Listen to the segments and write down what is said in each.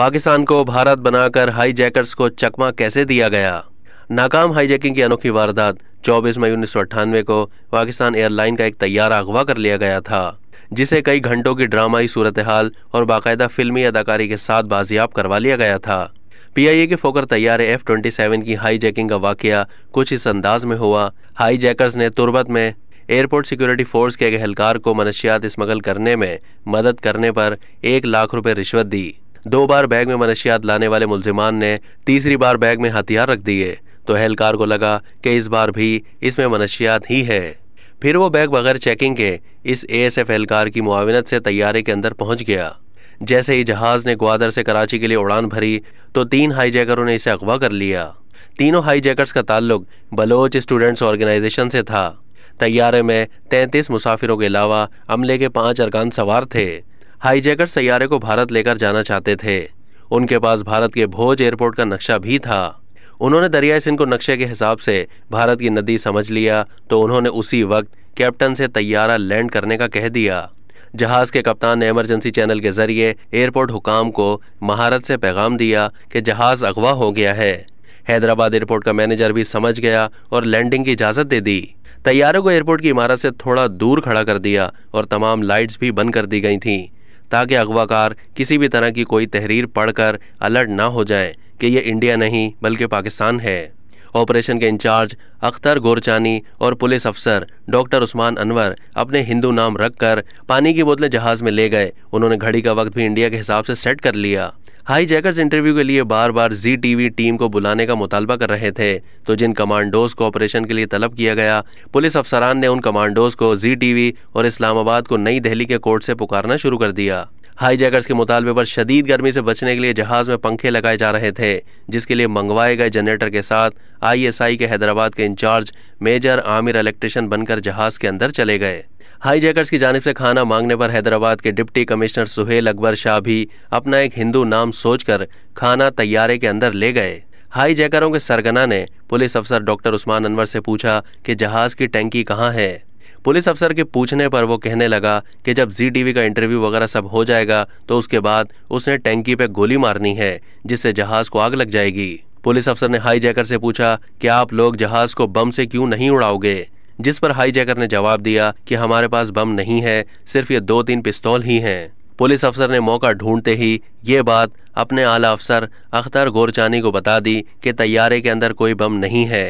पाकिस्तान को भारत बनाकर हाईजैकर्स को चकमा कैसे दिया गया नाकाम हाईजैकिंग की अनोखी वारदात 24 मई उन्नीस को पाकिस्तान एयरलाइन का एक तैयारा अगवा कर लिया गया था जिसे कई घंटों की ड्रामाई सूरत हाल और बाकायदा फिल्मी अदाकारी के साथ बाजियाब करवा लिया गया था पीआईए के फोकर तैयारे एफ ट्वेंटी सेवन की हाईजैकिंग का वाकया कुछ इस अंदाज में हुआ हाईजैकर्स ने तुरबत में एयरपोर्ट सिक्योरिटी फोर्स के एक एहलकार को मनशियात स्मगल करने में मदद करने पर एक लाख रुपए रिश्वत दी दो बार बैग में मनशियात लाने वाले मुलजिमान ने तीसरी बार बैग में हथियार रख दिए तो एहलकार को लगा कि इस बार भी इसमें मनशियात ही है फिर वो बैग बगैर चेकिंग के इस एस एफ एहलकार की मुआवनत से तैयारे के अंदर पहुंच गया जैसे ही जहाज ने ग्वादर से कराची के लिए उड़ान भरी तो तीन हाईजैकरों ने इसे अगवा कर लिया तीनों हाईजैकर्स का ताल्लुक बलोच स्टूडेंट्स ऑर्गेनाइजेशन से था तैयारे में 33 मुसाफिरों के अलावा अमले के पांच अरकान सवार थे हाईजैकर सैारे को भारत लेकर जाना चाहते थे उनके पास भारत के भोज एयरपोर्ट का नक्शा भी था उन्होंने दरियाए सिंह को नक्शे के हिसाब से भारत की नदी समझ लिया तो उन्होंने उसी वक्त कैप्टन से तैयारा लैंड करने का कह दिया जहाज के कप्तान ने इमरजेंसी चैनल के जरिए एयरपोर्ट हुकाम को महारत से पैगाम दिया कि जहाज अगवा हो गया है हैदराबाद एयरपोर्ट का मैनेजर भी समझ गया और लैंडिंग की इजाज़त दे दी तैयारों को एयरपोर्ट की इमारत से थोड़ा दूर खड़ा कर दिया और तमाम लाइट्स भी बंद कर दी गई थीं ताकि अगवाकार किसी भी तरह की कोई तहरीर पढ़कर अलर्ट ना हो जाए कि यह इंडिया नहीं बल्कि पाकिस्तान है ऑपरेशन के इंचार्ज अख्तर गोरचानी और पुलिस अफसर डॉक्टर उस्मान अनवर अपने हिंदू नाम रखकर पानी की बोतलें जहाज़ में ले गए उन्होंने घड़ी का वक्त भी इंडिया के हिसाब से सेट कर लिया हाई जैकर्स इंटरव्यू के लिए बार बार जी टीवी टीम को बुलाने का मुतालबा कर रहे थे तो जिन कमांडोज को ऑपरेशन के लिए तलब किया गया पुलिस अफसरान ने उन कमांडोज को जी टीवी और इस्लामाबाद को नई दिल्ली के कोर्ट से पुकारना शुरू कर दिया हाईजैकर्स के मुताबे पर शदीद गर्मी से बचने के लिए जहाज़ में पंखे लगाए जा रहे थे जिसके लिए मंगवाए गए जनरेटर के साथ आईएसआई के हैदराबाद के इंचार्ज मेजर आमिर इलेक्ट्रिशियन बनकर जहाज़ के अंदर चले गए हाईजैकर्स की जानब से खाना मांगने पर हैदराबाद के डिप्टी कमिश्नर सुहेल अकबर शाह भी अपना एक हिंदू नाम सोचकर खाना तैयारे के अंदर ले गए हाई जैकरों के सरगना ने पुलिस अफसर डॉक्टर उस्मान अनवर से पूछा कि जहाज़ की टैंकी कहाँ है पुलिस अफसर के पूछने पर वो कहने लगा कि जब जी टीवी का इंटरव्यू वगैरह सब हो जाएगा तो उसके बाद उसने टैंकी पे गोली मारनी है जिससे जहाज को आग लग जाएगी पुलिस अफसर ने हाईजैकर से पूछा कि आप लोग जहाज को बम से क्यों नहीं उड़ाओगे जिस पर हाईजैकर ने जवाब दिया कि हमारे पास बम नहीं है सिर्फ ये दो तीन पिस्तौल ही हैं पुलिस अफसर ने मौका ढूंढते ही ये बात अपने आला अफसर अख्तर गोरचानी को बता दी कि तैयारे के अंदर कोई बम नहीं है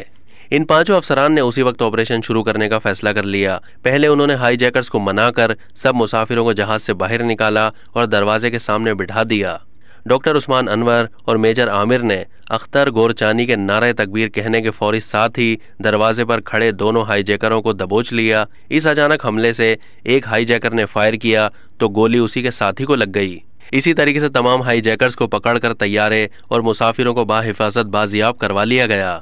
इन पांचों अफसरान ने उसी वक्त ऑपरेशन शुरू करने का फैसला कर लिया पहले उन्होंने हाईजैकर्स को मना कर सब मुसाफिरों को जहाज से बाहर निकाला और दरवाजे के सामने बिठा दिया डॉक्टर उस्मान अनवर और मेजर आमिर ने अख्तर गोरचानी के नारे तकबीर कहने के फौरी साथ ही दरवाजे पर खड़े दोनों हाईजैकरों को दबोच लिया इस अचानक हमले से एक हाईजैकर ने फायर किया तो गोली उसी के साथी को लग गई इसी तरीके से तमाम हाईजैकर्स को पकड़कर तैयारे और मुसाफिरों को बाहिफाजत बाजियाब करवा लिया गया